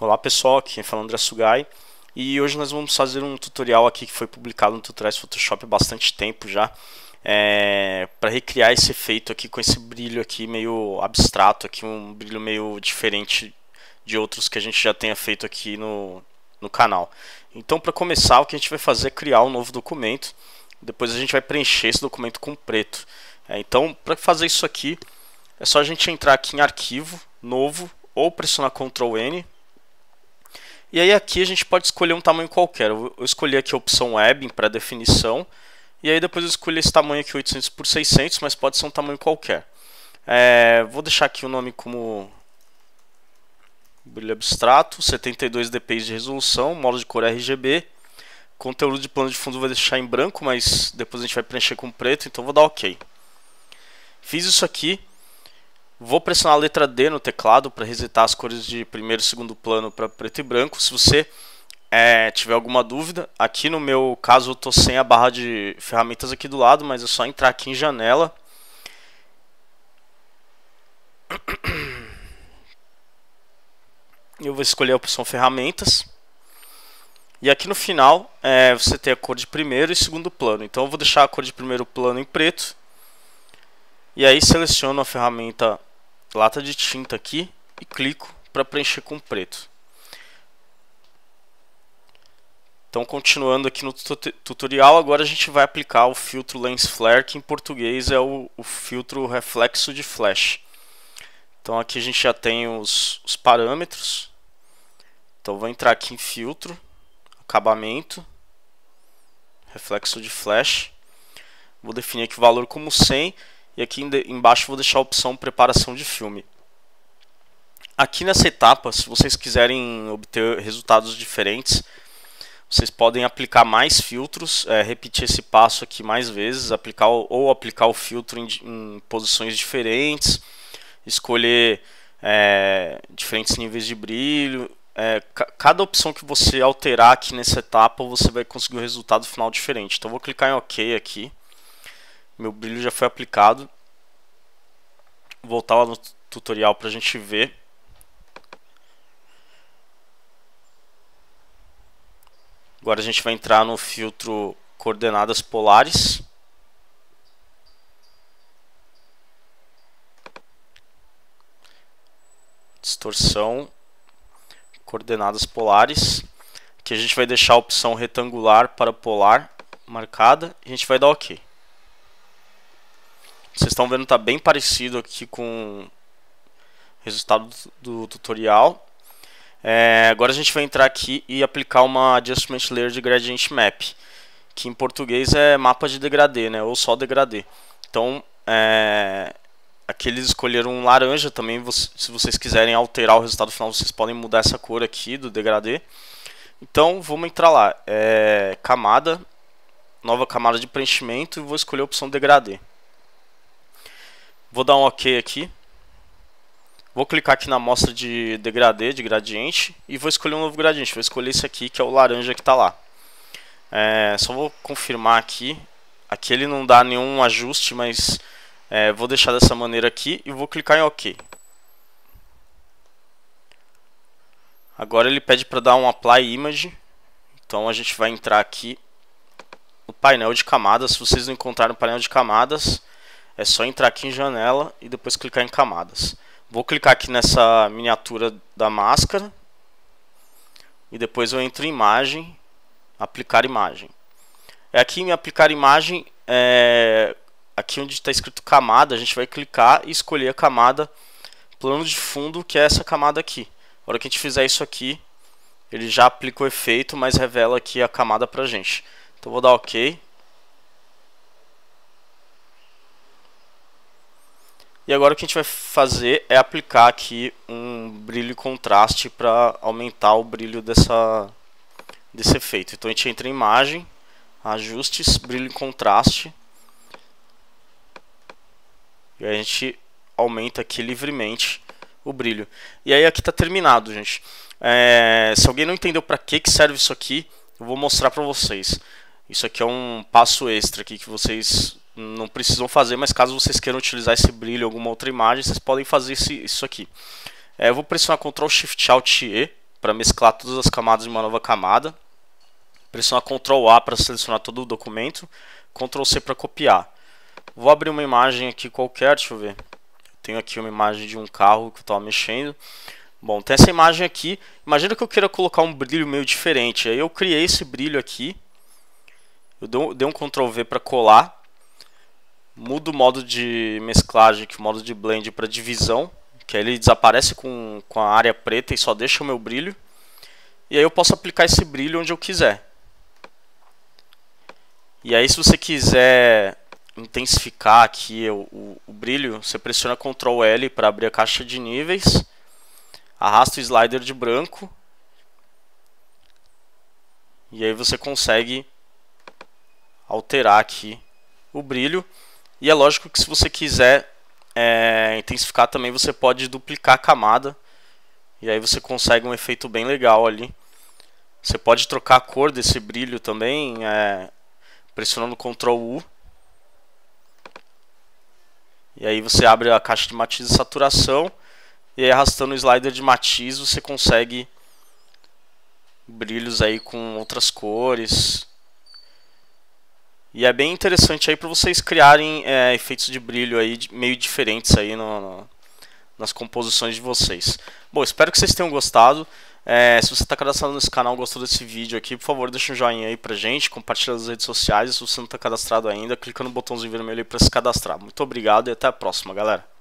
Olá pessoal, aqui o é André Sugai e hoje nós vamos fazer um tutorial aqui que foi publicado no Tutoriais Photoshop há bastante tempo já é, para recriar esse efeito aqui com esse brilho aqui meio abstrato aqui, um brilho meio diferente de outros que a gente já tenha feito aqui no, no canal. Então para começar o que a gente vai fazer é criar um novo documento, depois a gente vai preencher esse documento com preto. É, então para fazer isso aqui é só a gente entrar aqui em arquivo, novo ou pressionar Ctrl N e aí aqui a gente pode escolher um tamanho qualquer. Eu escolhi aqui a opção web para definição. E aí depois eu escolhi esse tamanho aqui 800 por 600, mas pode ser um tamanho qualquer. É, vou deixar aqui o nome como brilho abstrato, 72 dpi de resolução, modo de cor RGB. Conteúdo de plano de fundo vou deixar em branco, mas depois a gente vai preencher com preto, então vou dar OK. Fiz isso aqui. Vou pressionar a letra D no teclado para resetar as cores de primeiro e segundo plano para preto e branco. Se você é, tiver alguma dúvida, aqui no meu caso eu estou sem a barra de ferramentas aqui do lado, mas é só entrar aqui em janela. Eu vou escolher a opção ferramentas. E aqui no final é, você tem a cor de primeiro e segundo plano. Então eu vou deixar a cor de primeiro plano em preto. E aí seleciono a ferramenta lata de tinta aqui e clico para preencher com preto. Então, continuando aqui no tutorial, agora a gente vai aplicar o filtro Lens Flare, que em português é o, o filtro reflexo de flash. Então, aqui a gente já tem os, os parâmetros. Então, vou entrar aqui em filtro, acabamento, reflexo de flash. Vou definir aqui o valor como 100 e aqui embaixo vou deixar a opção preparação de filme. Aqui nessa etapa, se vocês quiserem obter resultados diferentes, vocês podem aplicar mais filtros, é, repetir esse passo aqui mais vezes, aplicar ou aplicar o filtro em, em posições diferentes, escolher é, diferentes níveis de brilho. É, cada opção que você alterar aqui nessa etapa, você vai conseguir um resultado final diferente. Então vou clicar em OK aqui. Meu brilho já foi aplicado. Vou voltar lá no tutorial para a gente ver. Agora a gente vai entrar no filtro coordenadas polares. Distorção, coordenadas polares. Aqui a gente vai deixar a opção retangular para polar marcada. A gente vai dar OK. Vocês estão vendo, está bem parecido aqui com o resultado do tutorial. É, agora a gente vai entrar aqui e aplicar uma Adjustment Layer de Gradient Map, que em português é mapa de degradê, né, ou só degradê. Então, é, aqui eles escolheram um laranja também, se vocês quiserem alterar o resultado final, vocês podem mudar essa cor aqui do degradê. Então, vamos entrar lá, é, camada, nova camada de preenchimento e vou escolher a opção degradê. Vou dar um OK aqui. Vou clicar aqui na amostra de degradê, de gradiente, e vou escolher um novo gradiente. Vou escolher esse aqui, que é o laranja que está lá. É, só vou confirmar aqui. Aqui ele não dá nenhum ajuste, mas é, vou deixar dessa maneira aqui e vou clicar em OK. Agora ele pede para dar um Apply Image. Então a gente vai entrar aqui no painel de camadas. Se vocês não encontraram o painel de camadas, é só entrar aqui em janela e depois clicar em camadas. Vou clicar aqui nessa miniatura da máscara e depois eu entro em imagem, aplicar imagem. É aqui em aplicar imagem, é... aqui onde está escrito camada, a gente vai clicar e escolher a camada plano de fundo, que é essa camada aqui. Na hora que a gente fizer isso aqui, ele já aplica o efeito, mas revela aqui a camada pra gente. Então vou dar OK. E agora o que a gente vai fazer é aplicar aqui um brilho e contraste para aumentar o brilho dessa, desse efeito. Então a gente entra em imagem, ajustes, brilho e contraste. E a gente aumenta aqui livremente o brilho. E aí aqui está terminado, gente. É, se alguém não entendeu para que, que serve isso aqui, eu vou mostrar para vocês. Isso aqui é um passo extra aqui que vocês não precisam fazer, mas caso vocês queiram utilizar esse brilho ou alguma outra imagem, vocês podem fazer esse, isso aqui. É, eu vou pressionar Ctrl Shift Alt E para mesclar todas as camadas em uma nova camada. Pressionar Ctrl A para selecionar todo o documento, Ctrl C para copiar. Vou abrir uma imagem aqui qualquer, deixa eu ver. Tenho aqui uma imagem de um carro que eu estava mexendo. Bom, tem essa imagem aqui. Imagina que eu queira colocar um brilho meio diferente. Aí eu criei esse brilho aqui. Eu dei um Ctrl V para colar muda o modo de mesclagem, que o modo de blend para divisão, que aí ele desaparece com, com a área preta e só deixa o meu brilho. E aí eu posso aplicar esse brilho onde eu quiser. E aí se você quiser intensificar aqui o, o, o brilho, você pressiona Ctrl L para abrir a caixa de níveis, arrasta o slider de branco, e aí você consegue alterar aqui o brilho. E é lógico que se você quiser é, intensificar também, você pode duplicar a camada. E aí você consegue um efeito bem legal ali. Você pode trocar a cor desse brilho também, é, pressionando Ctrl U. E aí você abre a caixa de matiz e saturação. E aí arrastando o slider de matiz você consegue brilhos aí com outras cores. E é bem interessante aí para vocês criarem é, efeitos de brilho aí meio diferentes aí no, no, nas composições de vocês. Bom, espero que vocês tenham gostado. É, se você está cadastrado nesse canal, gostou desse vídeo aqui, por favor, deixa um joinha aí pra gente, compartilha nas redes sociais. Se você não está cadastrado ainda, clica no botãozinho vermelho aí para se cadastrar. Muito obrigado e até a próxima, galera.